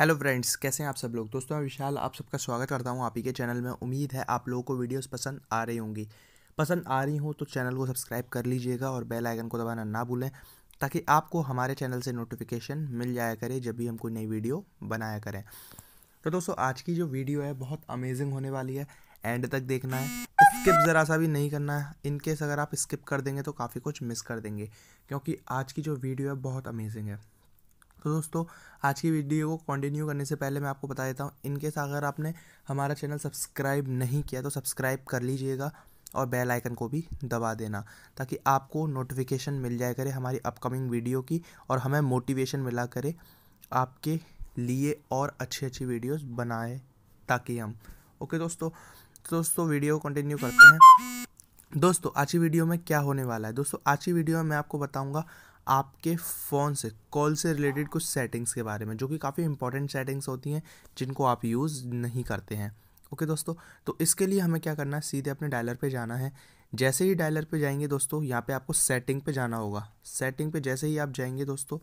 hello friends कैसे हैं आप सब लोग दोस्तों मैं विशाल आप सबका स्वागत करता हूं आप ही के चैनल में उम्मीद है आप लोगों को वीडियोस पसंद आ रही होंगी पसंद आ रही हो तो चैनल को सब्सक्राइब कर लीजिएगा और बेल आइकन को दबाना ना भूलें ताकि आपको हमारे चैनल से नोटिफिकेशन मिल जाया करे जब भी हम कोई नई वीडियो बनाया करें तो दोस्तों आज की जो वीडियो है बहुत अमेजिंग होने वाली है एंड तक देखना है स्किप ज़रा सा भी नहीं करना है इनकेस अगर आप स्किप कर देंगे तो काफ़ी कुछ मिस कर देंगे क्योंकि आज की जो वीडियो है बहुत अमेजिंग है तो दोस्तों आज की वीडियो को कंटिन्यू करने से पहले मैं आपको बता देता हूँ इनकेस अगर आपने हमारा चैनल सब्सक्राइब नहीं किया तो सब्सक्राइब कर लीजिएगा और बेल आइकन को भी दबा देना ताकि आपको नोटिफिकेशन मिल जाए करे हमारी अपकमिंग वीडियो की और हमें मोटिवेशन मिला करे आपके लिए और अच्छी अच्छी वीडियोस बनाए ताकि हम ओके दोस्तों तो दोस्तों वीडियो कंटिन्यू करते हैं दोस्तों आज की वीडियो में क्या होने वाला है दोस्तों आज की वीडियो में मैं आपको बताऊँगा आपके फ़ोन से कॉल से रिलेटेड कुछ सेटिंग्स के बारे में जो कि काफ़ी इंपॉर्टेंट सेटिंग्स होती हैं जिनको आप यूज़ नहीं करते हैं ओके दोस्तों तो इसके लिए हमें क्या करना है सीधे अपने डायलर पे जाना है जैसे ही डायलर पे जाएंगे दोस्तों यहाँ पे आपको सेटिंग पे जाना होगा सेटिंग पे जैसे ही आप जाएंगे दोस्तों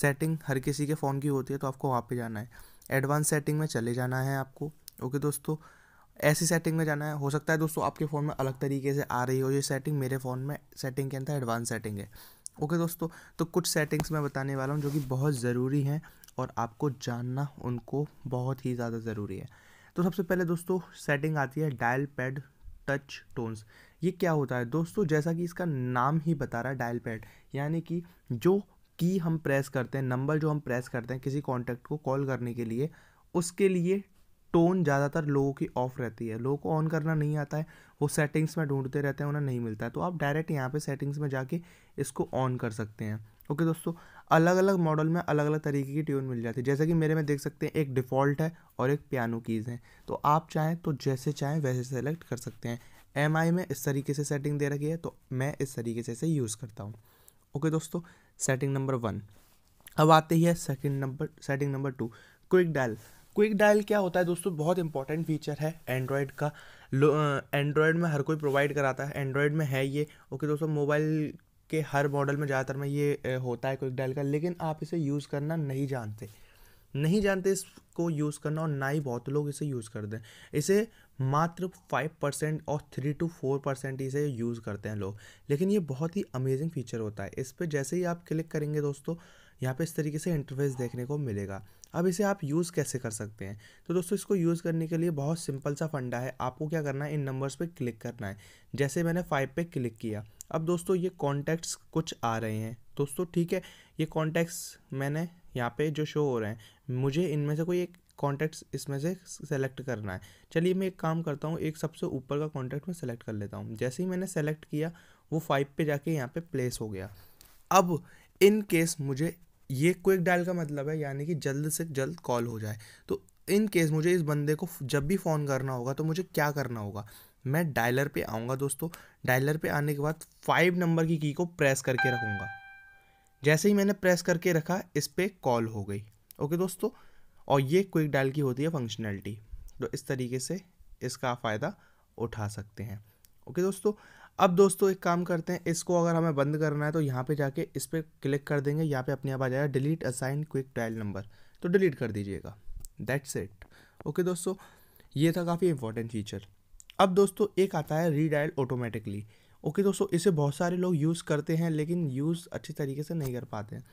सेटिंग हर किसी के फ़ोन की होती है तो आपको वहाँ पे जाना है एडवांस सेटिंग में चले जाना है आपको ओके दोस्तों ऐसी सेटिंग में जाना है हो सकता है दोस्तों आपके फ़ोन में अलग तरीके से आ रही हो ये सेटिंग मेरे फ़ोन में सेटिंग के अंदर एडवांस सेटिंग है ओके दोस्तों तो कुछ सेटिंग्स मैं बताने वाला हूँ जो कि बहुत ज़रूरी हैं और आपको जानना उनको बहुत ही ज़्यादा ज़रूरी है तो सबसे पहले दोस्तों सेटिंग आती है डायल पैड टच टोन्स ये क्या होता है दोस्तों जैसा कि इसका नाम ही बता रहा है डायल पैड यानी कि जो की हम प्रेस करते हैं नंबर जो हम प्रेस करते हैं किसी कॉन्टैक्ट को कॉल करने के लिए उसके लिए टोन ज़्यादातर लोगों की ऑफ रहती है लोगों को ऑन करना नहीं आता है वो सेटिंग्स में ढूंढते रहते हैं उन्हें नहीं मिलता है तो आप डायरेक्ट यहाँ पे सेटिंग्स में जाके इसको ऑन कर सकते हैं ओके दोस्तों अलग अलग मॉडल में अलग अलग तरीके की ट्यून मिल जाती है जैसे कि मेरे में देख सकते हैं एक डिफ़ॉल्ट है और एक पियानो कीज़ है तो आप चाहें तो जैसे चाहें वैसे सेलेक्ट कर सकते हैं एम में इस तरीके से सेटिंग दे रखी है तो मैं इस तरीके से इसे यूज़ करता हूँ ओके दोस्तों सेटिंग नंबर वन अब आते ही है second number setting number two quick dial quick dial क्या होता है दोस्तों बहुत इंपॉर्टेंट फीचर है एंड्रॉयड का एंड्रॉयड में हर कोई प्रोवाइड कराता है एंड्रॉयड में है ये ओके दोस्तों मोबाइल के हर मॉडल में ज़्यादातर में ये होता है क्विक डायल का लेकिन आप इसे यूज़ करना नहीं जानते नहीं जानते इसको यूज़ करना और ना ही बहुत लोग इसे यूज़ करते हैं इसे मात्र फाइव परसेंट और थ्री टू फोर परसेंट इसे यूज़ करते हैं लोग लेकिन ये बहुत ही अमेजिंग फीचर होता है इस पर जैसे ही आप क्लिक करेंगे दोस्तों यहाँ पे इस तरीके से इंटरफेस देखने को मिलेगा अब इसे आप यूज़ कैसे कर सकते हैं तो दोस्तों इसको यूज़ करने के लिए बहुत सिंपल सा फंडा है आपको क्या करना है इन नंबर्स पे क्लिक करना है जैसे मैंने फाइव पे क्लिक किया अब दोस्तों ये कॉन्टैक्ट्स कुछ आ रहे हैं दोस्तों ठीक है ये कॉन्टैक्ट्स मैंने यहाँ पे जो शो हो रहे हैं मुझे इनमें से कोई एक कॉन्टैक्ट्स इसमें से सेलेक्ट करना है चलिए मैं एक काम करता हूँ एक सबसे ऊपर का कॉन्टैक्ट मैं सेलेक्ट कर लेता हूँ जैसे ही मैंने सेलेक्ट किया वो फाइव पे जाके यहाँ पर प्लेस हो गया अब इन केस मुझे ये क्विक डायल का मतलब है यानी कि जल्द से जल्द कॉल हो जाए तो इन केस मुझे इस बंदे को जब भी फ़ोन करना होगा तो मुझे क्या करना होगा मैं डायलर पे आऊँगा दोस्तों डायलर पे आने के बाद फाइव नंबर की की को प्रेस करके रखूँगा जैसे ही मैंने प्रेस करके रखा इस पर कॉल हो गई ओके दोस्तों और ये क्विक डायल की होती है फंक्शनैलिटी तो इस तरीके से इसका फ़ायदा उठा सकते हैं ओके दोस्तों अब दोस्तों एक काम करते हैं इसको अगर हमें बंद करना है तो यहाँ पे जाके इस पर क्लिक कर देंगे यहाँ पे अपने आप आ जाएगा delete assign quick trial number तो डिलीट कर दीजिएगा दैट्स इट ओके दोस्तों ये था काफ़ी इंपॉर्टेंट फीचर अब दोस्तों एक आता है रीडायल ऑटोमेटिकली ओके दोस्तों इसे बहुत सारे लोग यूज़ करते हैं लेकिन यूज़ अच्छे तरीके से नहीं कर पाते हैं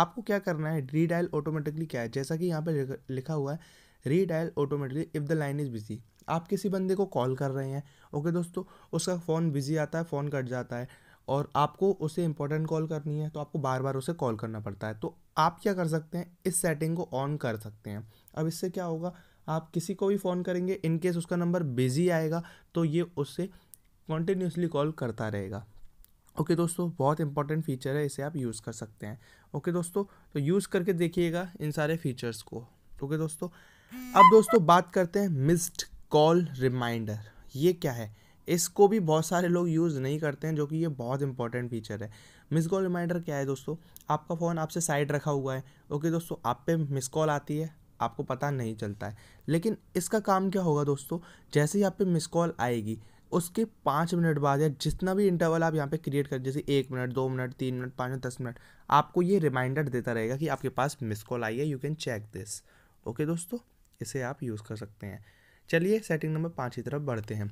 आपको क्या करना है रीडायल ऑटोमेटिकली क्या है जैसा कि यहाँ पे लिखा हुआ है redial automatically if the line is busy आप किसी बंदे को कॉल कर रहे हैं ओके दोस्तों उसका फ़ोन बिजी आता है फ़ोन कट जाता है और आपको उसे इंपॉर्टेंट कॉल करनी है तो आपको बार बार उसे कॉल करना पड़ता है तो आप क्या कर सकते हैं इस सेटिंग को ऑन कर सकते हैं अब इससे क्या होगा आप किसी को भी फ़ोन करेंगे इनकेस उसका नंबर बिजी आएगा तो ये उससे कॉन्टीन्यूसली कॉल करता रहेगा ओके okay, दोस्तों बहुत इंपॉर्टेंट फीचर है इसे आप यूज़ कर सकते हैं ओके okay, दोस्तों तो यूज़ करके देखिएगा इन सारे फीचर्स को ओके okay, दोस्तों अब दोस्तों बात करते हैं मिस्ड कॉल रिमाइंडर ये क्या है इसको भी बहुत सारे लोग यूज़ नहीं करते हैं जो कि ये बहुत इंपॉर्टेंट फीचर है मिस कॉल रिमाइंडर क्या है दोस्तों आपका फ़ोन आपसे साइड रखा हुआ है ओके दोस्तों आप पे मिस कॉल आती है आपको पता नहीं चलता है लेकिन इसका काम क्या होगा दोस्तों जैसे ही आप पे मिस कॉल आएगी उसके पाँच मिनट बाद या जितना भी इंटरवल आप यहाँ पे क्रिएट कर जैसे एक मिनट दो मिनट तीन मिनट पाँच मिनट दस मिनट आपको ये रिमाइंडर देता रहेगा कि आपके पास मिस कॉल आई है you can check this okay दोस्तों इसे आप यूज़ कर सकते हैं चलिए सेटिंग नंबर पाँच की तरफ बढ़ते हैं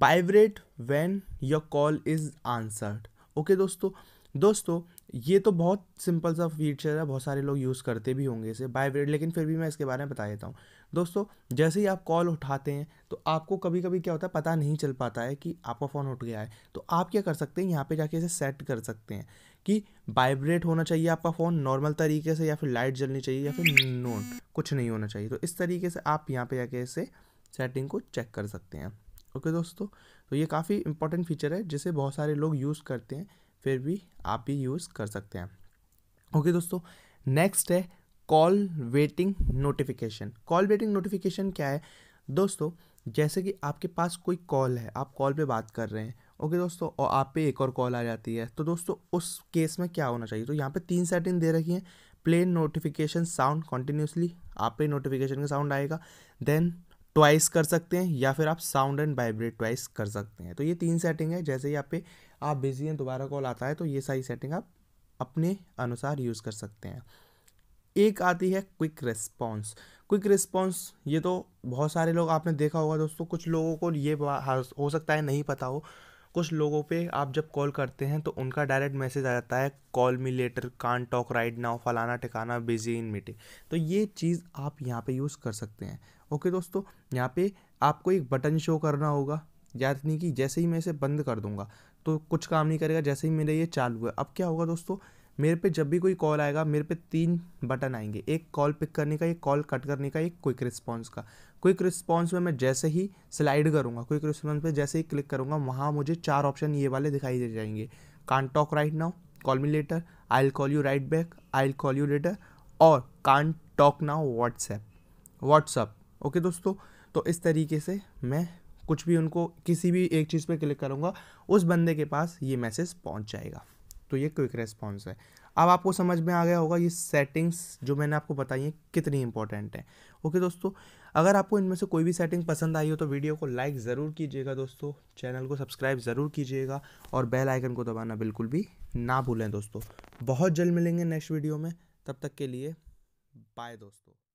vibrate when your call is answered okay दोस्तों दोस्तों ये तो बहुत सिंपल सा फीचर है बहुत सारे लोग यूज़ करते भी होंगे इसे वेड लेकिन फिर भी मैं इसके बारे में बता देता हूँ दोस्तों जैसे ही आप कॉल उठाते हैं तो आपको कभी कभी क्या होता है पता नहीं चल पाता है कि आपका फ़ोन उठ गया है तो आप क्या कर सकते हैं यहाँ पे जाके इसे सेट कर सकते हैं कि वाइब्रेट होना चाहिए आपका फ़ोन नॉर्मल तरीके से या फिर लाइट जलनी चाहिए या फिर नोट कुछ नहीं होना चाहिए तो इस तरीके से आप यहाँ पे जाके इसे सेटिंग को चेक कर सकते हैं ओके दोस्तों तो ये काफ़ी इंपॉर्टेंट फीचर है जिसे बहुत सारे लोग यूज़ करते हैं फिर भी आप भी यूज़ कर सकते हैं ओके दोस्तों नेक्स्ट है call waiting notification call waiting notification क्या है दोस्तों जैसे कि आपके पास कोई कॉल है आप कॉल पे बात कर रहे हैं ओके दोस्तों और आप पे एक और कॉल आ जाती है तो दोस्तों उस केस में क्या होना चाहिए तो यहाँ पे तीन सेटिंग दे रखी हैं प्लेन नोटिफिकेशन साउंड कंटिन्यूसली आप पे नोटिफिकेशन का साउंड आएगा देन ट्वाइस कर सकते हैं या फिर आप साउंड एंड वाइब्रेट ट्वाइस कर सकते हैं तो ये तीन सेटिंग है जैसे ही आप पे आप बिजी हैं दोबारा कॉल आता है तो ये सारी सेटिंग आप अपने अनुसार यूज़ कर सकते हैं एक आती है क्विक रिस्पॉन्स क्विक रिस्पॉन्स ये तो बहुत सारे लोग आपने देखा होगा दोस्तों कुछ लोगों को ये हो सकता है नहीं पता हो कुछ लोगों पे आप जब कॉल करते हैं तो उनका डायरेक्ट मैसेज आ जाता है call me later can't talk right now फलाना ठिकाना बिजी इन मीटिंग तो ये चीज़ आप यहाँ पे यूज़ कर सकते हैं ओके दोस्तों यहाँ पे आपको एक बटन शो करना होगा याद नहीं कि जैसे ही मैं इसे बंद कर दूँगा तो कुछ काम नहीं करेगा जैसे ही मेरे ये चालू है अब क्या होगा दोस्तों मेरे पे जब भी कोई कॉल आएगा मेरे पे तीन बटन आएंगे एक कॉल पिक करने का एक कॉल कट करने का एक क्विक रिस्पॉन्स का क्विक रिस्पॉन्स में मैं जैसे ही स्लाइड करूँगा क्विक रिस्पॉन्स पे जैसे ही क्लिक करूँगा वहाँ मुझे चार ऑप्शन ये वाले दिखाई दे जाएंगे can't talk right now call me later I will call you right back I will call you later और can't talk now WhatsApp WhatsApp okay दोस्तों तो इस तरीके से मैं कुछ भी उनको किसी भी एक चीज़ पे क्लिक करूँगा उस बंदे के पास ये मैसेज पहुँच जाएगा तो ये क्विक रिस्पॉन्स है अब आपको समझ में आ गया होगा ये सेटिंग्स जो मैंने आपको बताई हैं कितनी इंपॉर्टेंट हैं ओके दोस्तों अगर आपको इनमें से कोई भी सेटिंग पसंद आई हो तो वीडियो को लाइक ज़रूर कीजिएगा दोस्तों चैनल को सब्सक्राइब ज़रूर कीजिएगा और बेल आइकन को दबाना बिल्कुल भी ना भूलें दोस्तों बहुत जल्द मिलेंगे नेक्स्ट वीडियो में तब तक के लिए बाय दोस्तों